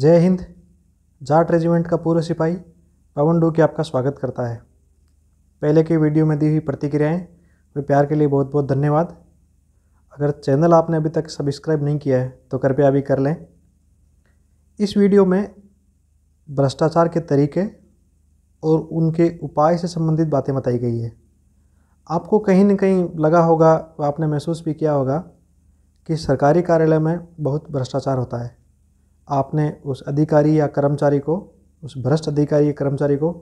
जय हिंद जाट रेजिमेंट का पूर्व सिपाही पवन डू के आपका स्वागत करता है पहले के वीडियो में दी हुई प्रतिक्रियाएँ वे प्यार के लिए बहुत बहुत धन्यवाद अगर चैनल आपने अभी तक सब्सक्राइब नहीं किया है तो कृपया अभी कर लें इस वीडियो में भ्रष्टाचार के तरीके और उनके उपाय से संबंधित बातें बताई गई है आपको कहीं ना कहीं लगा होगा व आपने महसूस भी किया होगा कि सरकारी कार्यालय में बहुत भ्रष्टाचार होता है आपने उस अधिकारी या कर्मचारी को उस भ्रष्ट अधिकारी या कर्मचारी को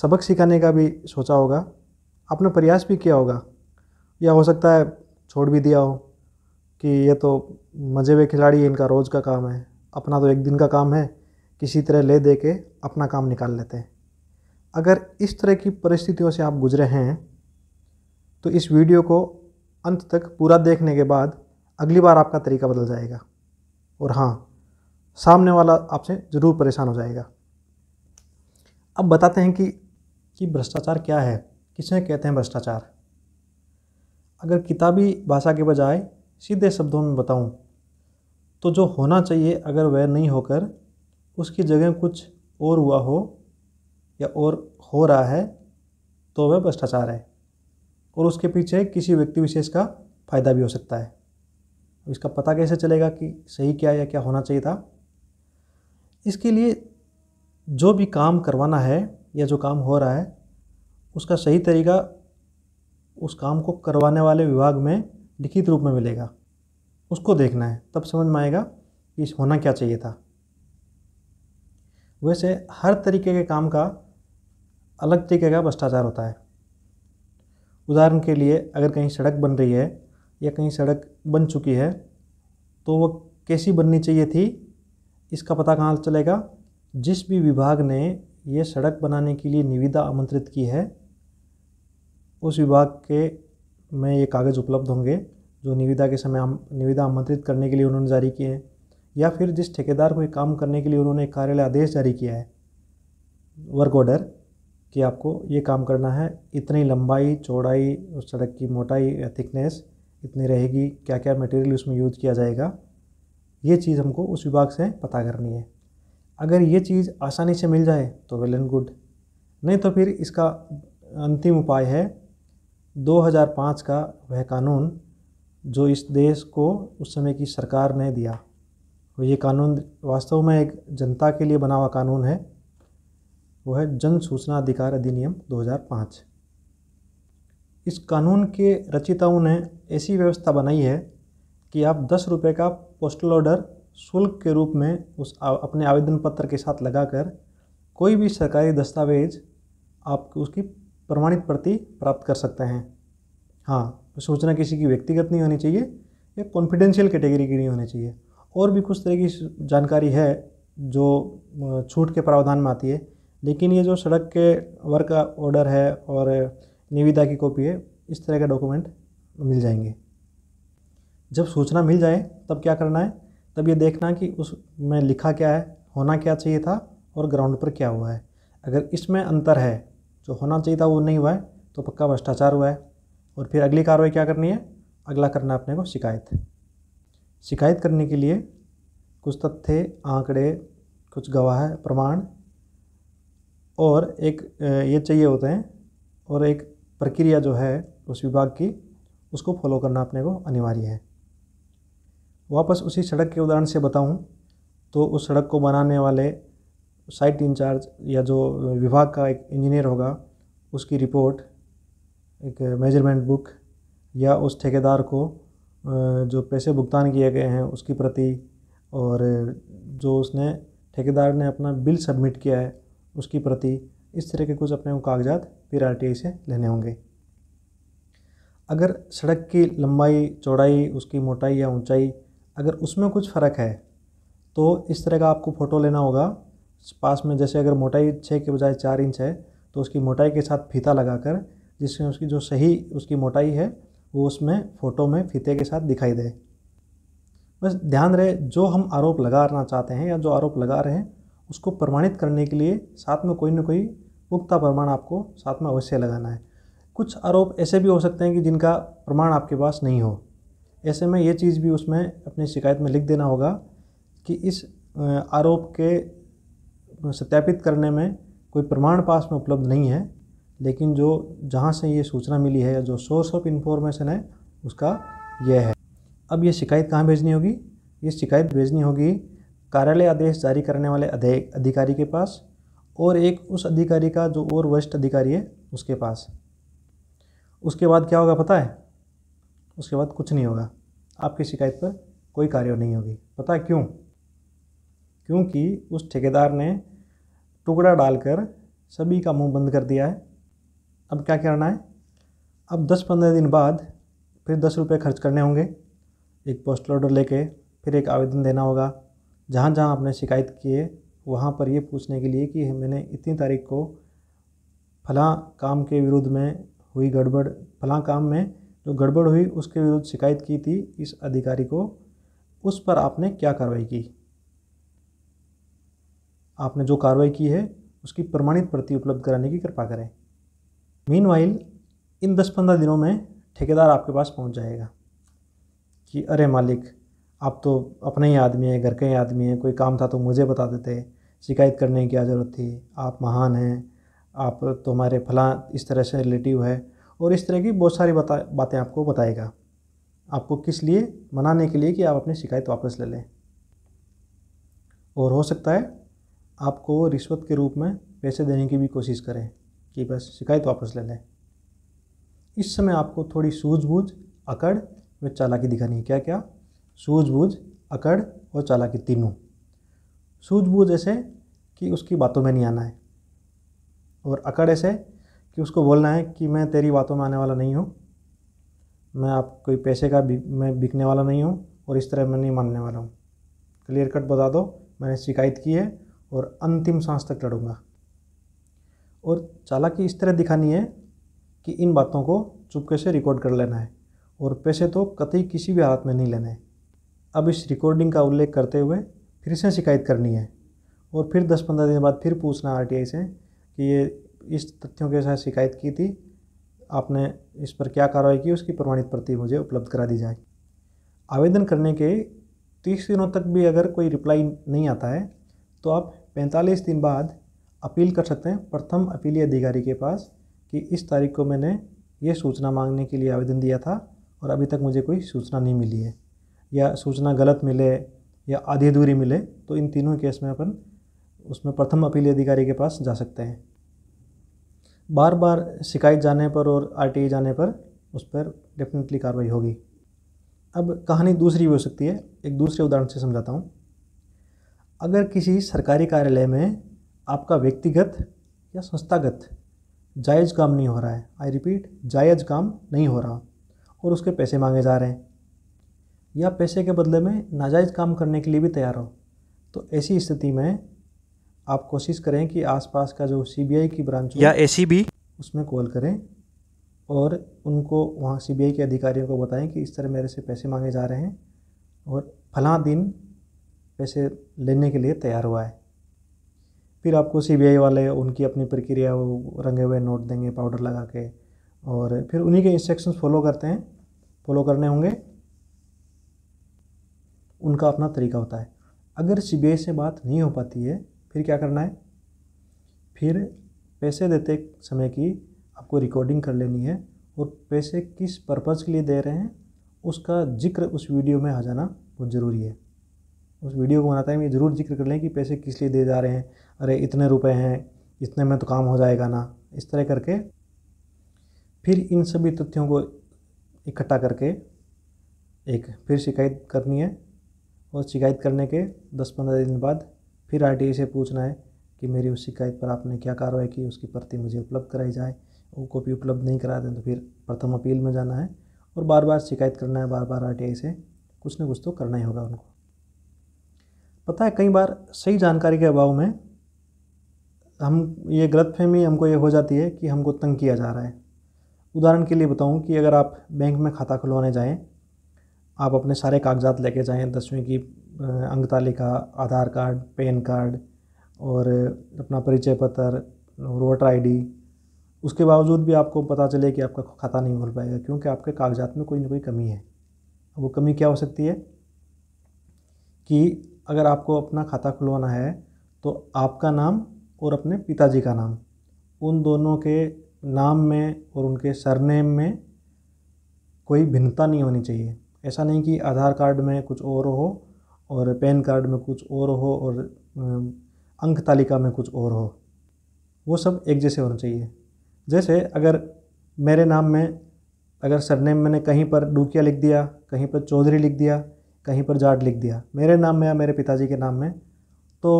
सबक सिखाने का भी सोचा होगा आपने प्रयास भी किया होगा या हो सकता है छोड़ भी दिया हो कि ये तो मजे हुए खिलाड़ी इनका रोज़ का काम है अपना तो एक दिन का काम है किसी तरह ले दे के अपना काम निकाल लेते हैं अगर इस तरह की परिस्थितियों से आप गुजरे हैं तो इस वीडियो को अंत तक पूरा देखने के बाद अगली बार आपका तरीका बदल जाएगा और हाँ सामने वाला आपसे ज़रूर परेशान हो जाएगा अब बताते हैं कि कि भ्रष्टाचार क्या है किसे कहते हैं भ्रष्टाचार अगर किताबी भाषा के बजाय सीधे शब्दों में बताऊं तो जो होना चाहिए अगर वह नहीं होकर उसकी जगह कुछ और हुआ हो या और हो रहा है तो वह भ्रष्टाचार है और उसके पीछे किसी व्यक्ति विशेष का फ़ायदा भी हो सकता है इसका पता कैसे चलेगा कि सही क्या या क्या होना चाहिए था इसके लिए जो भी काम करवाना है या जो काम हो रहा है उसका सही तरीका उस काम को करवाने वाले विभाग में लिखित रूप में मिलेगा उसको देखना है तब समझ में आएगा कि इस होना क्या चाहिए था वैसे हर तरीके के काम का अलग तरीके का भ्रष्टाचार होता है उदाहरण के लिए अगर कहीं सड़क बन रही है या कहीं सड़क बन चुकी है तो वह कैसी बननी चाहिए थी इसका पता कहाँ चलेगा जिस भी विभाग ने ये सड़क बनाने के लिए निविदा आमंत्रित की है उस विभाग के में ये कागज़ उपलब्ध होंगे जो निविदा के समय निविदा आमंत्रित करने के लिए उन्होंने जारी किए हैं या फिर जिस ठेकेदार को ये काम करने के लिए उन्होंने कार्यालय आदेश जारी किया है वर्क ऑर्डर कि आपको ये काम करना है इतनी लंबाई चौड़ाई उस सड़क की मोटाई थिकनेस इतनी रहेगी क्या क्या मटेरियल उसमें यूज़ किया जाएगा ये चीज़ हमको उस विभाग से पता करनी है अगर ये चीज़ आसानी से मिल जाए तो वेल एंड गुड नहीं तो फिर इसका अंतिम उपाय है 2005 का वह कानून जो इस देश को उस समय की सरकार ने दिया ये कानून वास्तव में एक जनता के लिए बना हुआ कानून है वह है जन सूचना अधिकार अधिनियम 2005 इस कानून के रचयिताओं ने ऐसी व्यवस्था बनाई है कि आप दस रुपये का पोस्टल ऑर्डर शुल्क के रूप में उस अपने आवेदन पत्र के साथ लगाकर कोई भी सरकारी दस्तावेज आप उसकी प्रमाणित प्रति प्राप्त कर सकते हैं हाँ तो सूचना किसी की व्यक्तिगत नहीं होनी चाहिए या कॉन्फिडेंशियल कैटेगरी की नहीं होनी चाहिए और भी कुछ तरह की जानकारी है जो छूट के प्रावधान में आती है लेकिन ये जो सड़क के वर्क का ऑर्डर है और निविदा की कॉपी है इस तरह के डॉक्यूमेंट मिल जाएंगे जब सूचना मिल जाए तब क्या करना है तब ये देखना कि उसमें लिखा क्या है होना क्या चाहिए था और ग्राउंड पर क्या हुआ है अगर इसमें अंतर है जो होना चाहिए था वो नहीं हुआ है तो पक्का भ्रष्टाचार हुआ है और फिर अगली कार्रवाई क्या करनी है अगला करना अपने को शिकायत शिकायत करने के लिए कुछ तथ्य आंकड़े कुछ गवाह प्रमाण और एक ये चाहिए होते हैं और एक प्रक्रिया जो है उस विभाग की उसको फॉलो करना अपने को अनिवार्य है वापस उसी सड़क के उदाहरण से बताऊँ तो उस सड़क को बनाने वाले साइट इंचार्ज या जो विभाग का एक इंजीनियर होगा उसकी रिपोर्ट एक मेजरमेंट बुक या उस ठेकेदार को जो पैसे भुगतान किए गए हैं उसकी प्रति और जो उसने ठेकेदार ने अपना बिल सबमिट किया है उसकी प्रति इस तरह के कुछ अपने कागजात फिर आर से लेने होंगे अगर सड़क की लंबाई चौड़ाई उसकी मोटाई या ऊंचाई अगर उसमें कुछ फ़र्क है तो इस तरह का आपको फ़ोटो लेना होगा पास में जैसे अगर मोटाई छः के बजाय चार इंच है तो उसकी मोटाई के साथ फीता लगाकर जिसमें उसकी जो सही उसकी मोटाई है वो उसमें फ़ोटो में फीते के साथ दिखाई दे बस ध्यान रहे जो हम आरोप लगाना चाहते हैं या जो आरोप लगा रहे हैं उसको प्रमाणित करने के लिए साथ में कोई ना कोई पुख्ता प्रमाण आपको साथ में अवश्य लगाना है कुछ आरोप ऐसे भी हो सकते हैं कि जिनका प्रमाण आपके पास नहीं हो ऐसे में ये चीज़ भी उसमें अपनी शिकायत में लिख देना होगा कि इस आरोप के सत्यापित करने में कोई प्रमाण पास में उपलब्ध नहीं है लेकिन जो जहाँ से ये सूचना मिली है या जो सोर्स ऑफ इन्फॉर्मेशन है उसका यह है अब ये शिकायत कहाँ भेजनी होगी ये शिकायत भेजनी होगी कार्यालय आदेश जारी करने वाले अधिकारी के पास और एक उस अधिकारी का जो और वरिष्ठ अधिकारी है उसके पास उसके बाद क्या होगा पता है उसके बाद कुछ नहीं होगा आपकी शिकायत पर कोई कार्यवाही नहीं होगी पता क्यों क्योंकि उस ठेकेदार ने टुकड़ा डालकर सभी का मुंह बंद कर दिया है अब क्या करना है अब 10-15 दिन बाद फिर दस रुपये खर्च करने होंगे एक पोस्टल ऑर्डर लेके फिर एक आवेदन देना होगा जहाँ जहाँ आपने शिकायत किए वहाँ पर ये पूछने के लिए कि मैंने इतनी तारीख को फला काम के विरुद्ध में हुई गड़बड़ फला काम में जो गड़बड़ हुई उसके विरुद्ध शिकायत की थी इस अधिकारी को उस पर आपने क्या कार्रवाई की आपने जो कार्रवाई की है उसकी प्रमाणित प्रति उपलब्ध कराने की कृपा करें मीन इन दस पंद्रह दिनों में ठेकेदार आपके पास पहुंच जाएगा कि अरे मालिक आप तो अपने ही आदमी हैं घर के ही आदमी हैं कोई काम था तो मुझे बता देते शिकायत करने की क्या ज़रूरत थी आप महान हैं आप तो हमारे फला इस तरह से रिलेटिव है और इस तरह की बहुत सारी बता बातें आपको बताएगा आपको किस लिए मनाने के लिए कि आप अपनी शिकायत वापस ले लें और हो सकता है आपको रिश्वत के रूप में पैसे देने की भी कोशिश करें कि बस शिकायत वापस ले लें इस समय आपको थोड़ी सूझबूझ अकड़ व चालाकी दिखानी है क्या क्या सूझबूझ अकड़ और चालाकी तीनों सूझबूझ ऐसे कि उसकी बातों में नहीं आना है और अकड़ ऐसे कि उसको बोलना है कि मैं तेरी बातों में आने वाला नहीं हूँ मैं आप कोई पैसे का भी मैं बिकने वाला नहीं हूँ और इस तरह मैं नहीं मानने वाला हूँ क्लियर कट बता दो मैंने शिकायत की है और अंतिम सांस तक लड़ूंगा और चालाकी इस तरह दिखानी है कि इन बातों को चुपके से रिकॉर्ड कर लेना है और पैसे तो कतई किसी भी हालत में नहीं लेने हैं अब इस रिकॉर्डिंग का उल्लेख करते हुए फिर से शिकायत करनी है और फिर दस पंद्रह दिन बाद फिर पूछना आर से कि ये इस तथ्यों के साथ शिकायत की थी आपने इस पर क्या कार्रवाई की उसकी प्रमाणित प्रति मुझे उपलब्ध करा दी जाए आवेदन करने के तीस दिनों तक भी अगर कोई रिप्लाई नहीं आता है तो आप पैंतालीस दिन बाद अपील कर सकते हैं प्रथम अपीलीय अधिकारी के पास कि इस तारीख को मैंने ये सूचना मांगने के लिए आवेदन दिया था और अभी तक मुझे कोई सूचना नहीं मिली है या सूचना गलत मिले या आधी अधूरी मिले तो इन तीनों केस में अपन उसमें प्रथम अपीलीय अधिकारी के पास जा सकते हैं बार बार शिकायत जाने पर और आर जाने पर उस पर डेफिनेटली कार्रवाई होगी अब कहानी दूसरी भी हो सकती है एक दूसरे उदाहरण से समझाता हूँ अगर किसी सरकारी कार्यालय में आपका व्यक्तिगत या संस्थागत जायज़ काम नहीं हो रहा है आई रिपीट जायज़ काम नहीं हो रहा और उसके पैसे मांगे जा रहे हैं या पैसे के बदले में नाजायज़ काम करने के लिए भी तैयार हो तो ऐसी स्थिति में आप कोशिश करें कि आसपास का जो सीबीआई की ब्रांच या एसीबी उसमें कॉल करें और उनको वहाँ सीबीआई के अधिकारियों को बताएं कि इस तरह मेरे से पैसे मांगे जा रहे हैं और फला दिन पैसे लेने के लिए तैयार हुआ है फिर आपको सीबीआई वाले उनकी अपनी प्रक्रिया वो रंगे हुए नोट देंगे पाउडर लगा के और फिर उन्हीं के इंस्ट्रक्शन फॉलो करते हैं फॉलो करने होंगे उनका अपना तरीका होता है अगर सीबीआई से बात नहीं हो पाती है फिर क्या करना है फिर पैसे देते समय की आपको रिकॉर्डिंग कर लेनी है और पैसे किस पर्पज़ के लिए दे रहे हैं उसका जिक्र उस वीडियो में आ जाना बहुत ज़रूरी है उस वीडियो को बनाते हैं ये ज़रूर जिक्र कर लें कि पैसे किस लिए दे जा रहे हैं अरे इतने रुपए हैं इतने में तो काम हो जाएगा ना इस तरह करके फिर इन सभी तथ्यों को इकट्ठा करके एक फिर शिकायत करनी है और शिकायत करने के दस पंद्रह दिन बाद फिर आर से पूछना है कि मेरी उस शिकायत पर आपने क्या कार्रवाई की उसकी प्रति मुझे उपलब्ध कराई जाए वो कॉपी उपलब्ध नहीं करा दें तो फिर प्रथम अपील में जाना है और बार बार शिकायत करना है बार बार आर से कुछ ना कुछ तो करना ही होगा उनको पता है कई बार सही जानकारी के अभाव में हम ये गलतफहमी हमको ये हो जाती है कि हमको तंग किया जा रहा है उदाहरण के लिए बताऊं कि अगर आप बैंक में खाता खुलवाने जाएं आप अपने सारे कागजात लेके जाएं दसवीं की तालिका आधार कार्ड पैन कार्ड और अपना परिचय पत्र और वोटर आई डी उसके बावजूद भी आपको पता चले कि आपका खाता नहीं खुल पाएगा क्योंकि आपके कागजात में कोई ना कोई कमी है वो कमी क्या हो सकती है कि अगर आपको अपना खाता खुलवाना है तो आपका नाम और अपने पिताजी का नाम उन दोनों के नाम में और उनके सरनेम में कोई भिन्नता नहीं होनी चाहिए ऐसा नहीं कि आधार कार्ड में कुछ और हो और पैन कार्ड में कुछ और हो और अंक तालिका में कुछ और हो वो सब एक जैसे होना चाहिए जैसे अगर मेरे नाम में अगर सरनेम मैंने कहीं पर डूकिया लिख दिया कहीं पर चौधरी लिख दिया कहीं पर जाट लिख दिया मेरे नाम में या मेरे पिताजी के नाम में तो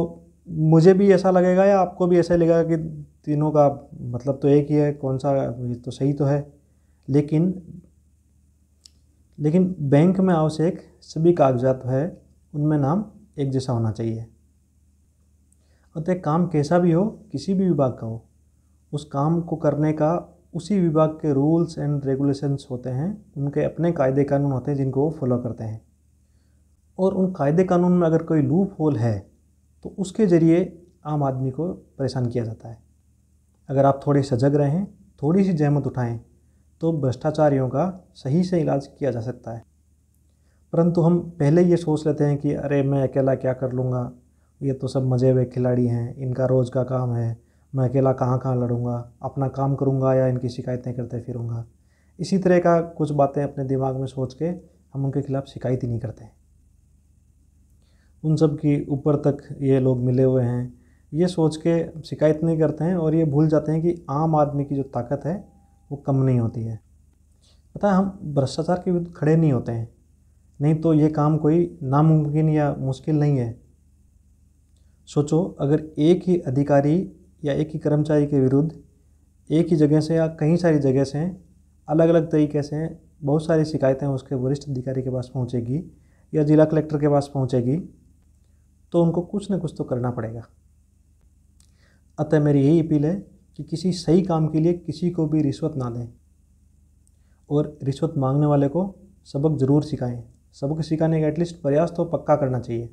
मुझे भी ऐसा लगेगा या आपको भी ऐसा लगेगा कि तीनों का मतलब तो एक ही है कौन सा तो सही तो है लेकिन लेकिन बैंक में आवश्यक सभी कागजात है उनमें नाम एक जैसा होना चाहिए अतः काम कैसा भी हो किसी भी विभाग का हो उस काम को करने का उसी विभाग के रूल्स एंड रेगुलेशंस होते हैं उनके अपने कायदे कानून होते हैं जिनको वो फॉलो करते हैं और उन कायदे कानून में अगर कोई लूप होल है तो उसके ज़रिए आम आदमी को परेशान किया जाता है अगर आप थोड़े सजग रहें थोड़ी सी जहमत उठाएं तो भ्रष्टाचारियों का सही से इलाज किया जा सकता है परंतु हम पहले ये सोच लेते हैं कि अरे मैं अकेला क्या कर लूँगा ये तो सब मज़े हुए खिलाड़ी हैं इनका रोज़ का काम है मैं अकेला कहाँ कहाँ लड़ूँगा अपना काम करूँगा या इनकी शिकायतें करते फिरूँगा इसी तरह का कुछ बातें अपने दिमाग में सोच के हम उनके खिलाफ़ शिकायत ही नहीं करते उन सब की ऊपर तक ये लोग मिले हुए हैं ये सोच के शिकायत नहीं करते हैं और ये भूल जाते हैं कि आम आदमी की जो ताकत है वो कम नहीं होती है पता है हम भ्रष्टाचार के विरुद्ध खड़े नहीं होते हैं नहीं तो ये काम कोई नामुमकिन या मुश्किल नहीं है सोचो अगर एक ही अधिकारी या एक ही कर्मचारी के विरुद्ध एक ही जगह से या कई सारी जगह से अलग अलग तरीके से बहुत सारी शिकायतें उसके वरिष्ठ अधिकारी के पास पहुंचेगी या जिला कलेक्टर के पास पहुंचेगी तो उनको कुछ ना कुछ तो करना पड़ेगा अतः मेरी यही अपील है कि किसी सही काम के लिए किसी को भी रिश्वत ना दें और रिश्वत मांगने वाले को सबक ज़रूर सिखाएं सबक सिखाने का एटलीस्ट प्रयास तो पक्का करना चाहिए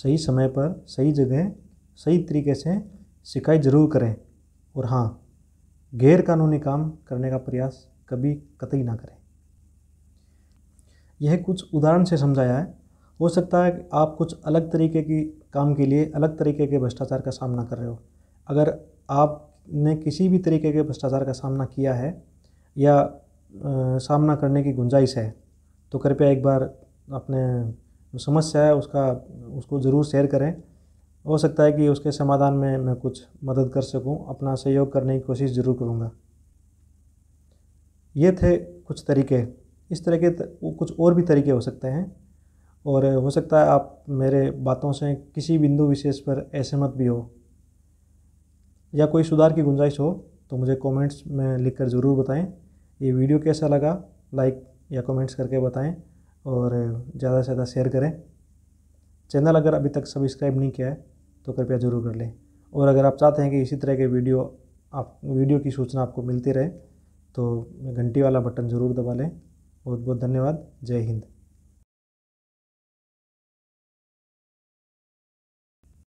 सही समय पर सही जगह सही तरीके से सिखाई ज़रूर करें और हाँ गैर कानूनी काम करने का प्रयास कभी कतई ना करें यह कुछ उदाहरण से समझाया है हो सकता है कि आप कुछ अलग तरीके की काम के लिए अलग तरीके के भ्रष्टाचार का सामना कर रहे हो अगर आपने किसी भी तरीके के भ्रष्टाचार का सामना किया है या आ, सामना करने की गुंजाइश है तो कृपया एक बार अपने जो समस्या है उसका उसको ज़रूर शेयर करें हो सकता है कि उसके समाधान में मैं कुछ मदद कर सकूं अपना सहयोग करने की कोशिश ज़रूर करूंगा ये थे कुछ तरीके इस तरह के कुछ और भी तरीके हो सकते हैं और हो सकता है आप मेरे बातों से किसी बिंदु विशेष पर असहमत भी हो या कोई सुधार की गुंजाइश हो तो मुझे कमेंट्स में लिखकर ज़रूर बताएं ये वीडियो कैसा लगा लाइक या कमेंट्स करके बताएं और ज़्यादा से ज़्यादा शेयर करें चैनल अगर अभी तक सब्सक्राइब नहीं किया है तो कृपया ज़रूर कर लें और अगर आप चाहते हैं कि इसी तरह के वीडियो आप वीडियो की सूचना आपको मिलती रहे तो घंटी वाला बटन ज़रूर दबा लें बहुत बहुत धन्यवाद जय हिंद